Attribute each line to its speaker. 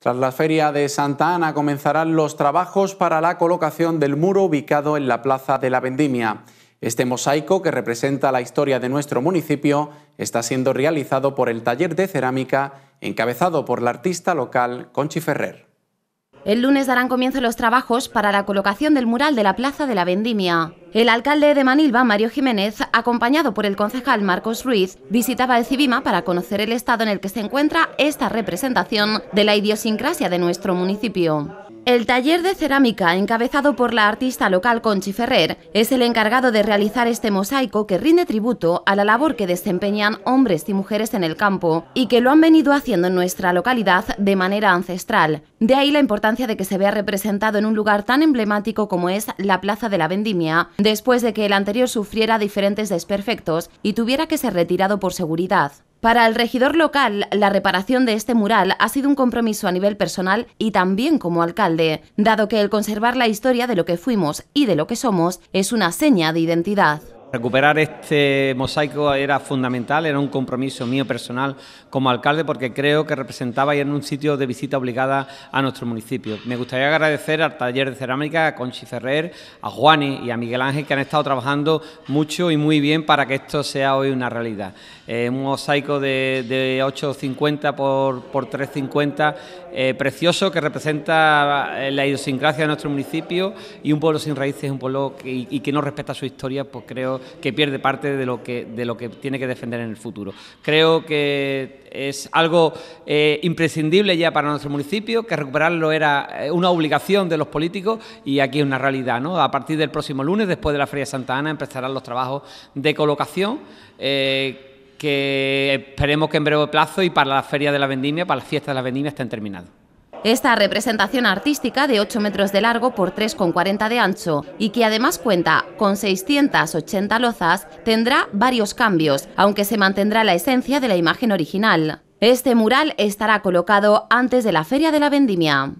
Speaker 1: Tras la feria de Santa Ana comenzarán los trabajos para la colocación del muro ubicado en la Plaza de la Vendimia. Este mosaico, que representa la historia de nuestro municipio, está siendo realizado por el taller de cerámica encabezado por la artista local Conchi Ferrer.
Speaker 2: El lunes darán comienzo los trabajos para la colocación del mural de la Plaza de la Vendimia. El alcalde de Manilva, Mario Jiménez, acompañado por el concejal Marcos Ruiz, visitaba el Cibima para conocer el estado en el que se encuentra esta representación de la idiosincrasia de nuestro municipio. El taller de cerámica, encabezado por la artista local Conchi Ferrer, es el encargado de realizar este mosaico que rinde tributo a la labor que desempeñan hombres y mujeres en el campo y que lo han venido haciendo en nuestra localidad de manera ancestral. De ahí la importancia de que se vea representado en un lugar tan emblemático como es la Plaza de la Vendimia, después de que el anterior sufriera diferentes desperfectos y tuviera que ser retirado por seguridad. Para el regidor local, la reparación de este mural ha sido un compromiso a nivel personal y también como alcalde, dado que el conservar la historia de lo que fuimos y de lo que somos es una seña de identidad.
Speaker 3: Recuperar este mosaico era fundamental, era un compromiso mío personal como alcalde porque creo que representaba y era un sitio de visita obligada a nuestro municipio. Me gustaría agradecer al taller de cerámica, a Conchi Ferrer, a Juani y a Miguel Ángel que han estado trabajando mucho y muy bien para que esto sea hoy una realidad. Eh, un mosaico de, 8,50 por, 3,50 eh, precioso que representa eh, la idiosincrasia de nuestro municipio y un pueblo sin raíces, un pueblo y que no respeta su historia, pues creo que pierde parte de lo que, de lo que tiene que defender en el futuro. Creo que es algo eh, imprescindible ya para nuestro municipio, que recuperarlo era eh, una obligación de los políticos y aquí es una realidad. A partir del próximo lunes, después de la Feria de Santa Ana, empezarán los trabajos de colocación. Eh, que esperemos que en breve plazo y para la feria de la vendimia, para la fiesta de la vendimia estén terminados.
Speaker 2: Esta representación artística de 8 metros de largo por 3,40 de ancho y que además cuenta con 680 lozas tendrá varios cambios, aunque se mantendrá la esencia de la imagen original. Este mural estará colocado antes de la Feria de la Vendimia.